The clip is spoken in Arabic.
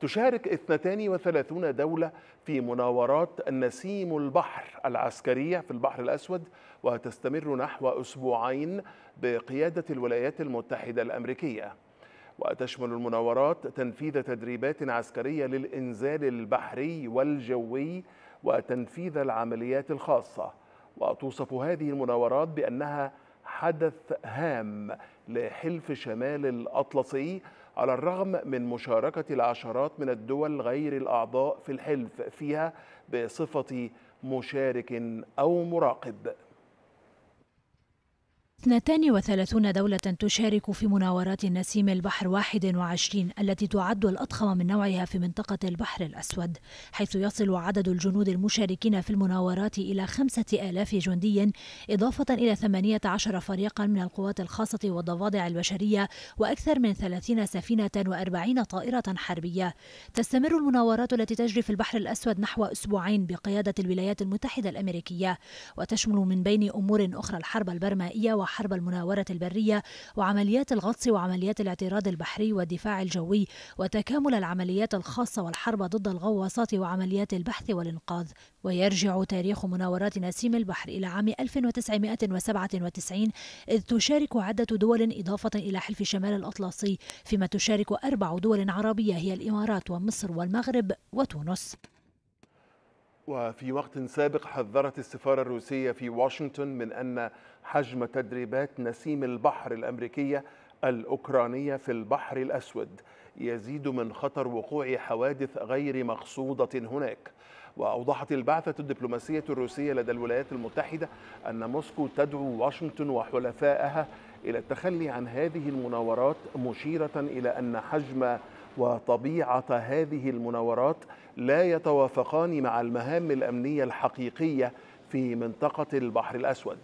تشارك 32 دولة في مناورات نسيم البحر العسكرية في البحر الأسود وتستمر نحو أسبوعين بقيادة الولايات المتحدة الأمريكية وتشمل المناورات تنفيذ تدريبات عسكرية للإنزال البحري والجوي وتنفيذ العمليات الخاصة وتوصف هذه المناورات بأنها حدث هام لحلف شمال الأطلسي على الرغم من مشاركة العشرات من الدول غير الأعضاء في الحلف فيها بصفة مشارك أو مراقب 32 دولة تشارك في مناورات نسيم البحر 21 التي تعد الأضخم من نوعها في منطقة البحر الأسود حيث يصل عدد الجنود المشاركين في المناورات إلى 5000 جندي إضافة إلى 18 فريقا من القوات الخاصة والضفادع البشرية وأكثر من 30 سفينة و40 طائرة حربية تستمر المناورات التي تجري في البحر الأسود نحو أسبوعين بقيادة الولايات المتحدة الأمريكية وتشمل من بين أمور أخرى الحرب البرمائية وحرب حرب المناورة البرية وعمليات الغطس وعمليات الاعتراض البحري والدفاع الجوي وتكامل العمليات الخاصة والحرب ضد الغواصات وعمليات البحث والإنقاذ ويرجع تاريخ مناورات نسيم البحر إلى عام 1997 إذ تشارك عدة دول إضافة إلى حلف شمال الأطلسي فيما تشارك أربع دول عربية هي الإمارات ومصر والمغرب وتونس وفي وقت سابق حذرت السفارة الروسية في واشنطن من أن حجم تدريبات نسيم البحر الأمريكية الأوكرانية في البحر الأسود يزيد من خطر وقوع حوادث غير مقصودة هناك وأوضحت البعثة الدبلوماسية الروسية لدى الولايات المتحدة أن موسكو تدعو واشنطن وحلفائها إلى التخلي عن هذه المناورات مشيرة إلى أن حجم وطبيعة هذه المناورات لا يتوافقان مع المهام الأمنية الحقيقية في منطقة البحر الأسود